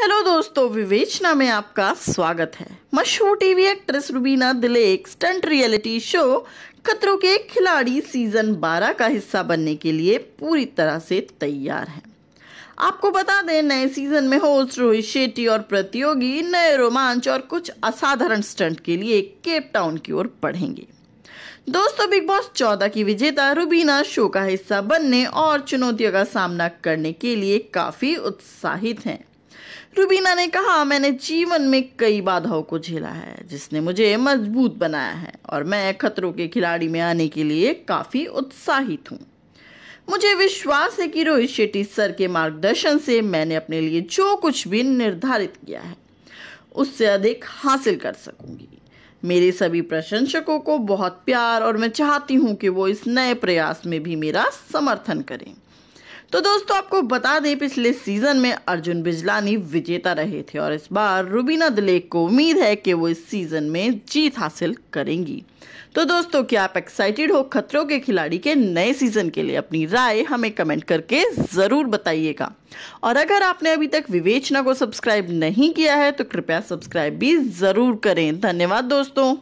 hello दोस्तों विवेचना में आपका स्वागत है मशहूर टीवी एक्ट्रेस रुबीना दिले एक स्टंट रियलिटी शो खतरों के खिलाड़ी सीजन 12 का हिस्सा बनने के लिए पूरी तरह से तैयार हैं आपको बता दें नए सीजन में होस्ट रोहित शेट्टी और प्रतियोगी नए रोमांच और कुछ असाधारण स्टंट के लिए केप टाउन की ओर बढ़ेंगे दोस्तों बिग बॉस चौदह की विजेता रुबीना शो का हिस्सा बनने और चुनौतियों का सामना करने के लिए काफ़ी उत्साहित हैं रुबीना ने कहा मैंने जीवन में कई बाधाओं को झेला है जिसने मुझे मजबूत बनाया है और मैं खतरों के खिलाड़ी में आने के लिए काफ़ी उत्साहित हूँ मुझे विश्वास है कि रोहित शेट्टी सर के मार्गदर्शन से मैंने अपने लिए जो कुछ भी निर्धारित किया है उससे अधिक हासिल कर सकूंगी मेरे सभी प्रशंसकों को बहुत प्यार और मैं चाहती हूँ कि वो इस नए प्रयास में भी मेरा समर्थन करें तो दोस्तों आपको बता दें पिछले सीजन में अर्जुन बिजलानी विजेता रहे थे और इस बार रुबीना दिलेक को उम्मीद है कि वो इस सीजन में जीत हासिल करेंगी तो दोस्तों क्या आप एक्साइटेड हो खतरों के खिलाड़ी के नए सीजन के लिए अपनी राय हमें कमेंट करके ज़रूर बताइएगा और अगर आपने अभी तक विवेचना को सब्सक्राइब नहीं किया है तो कृपया सब्सक्राइब भी ज़रूर करें धन्यवाद दोस्तों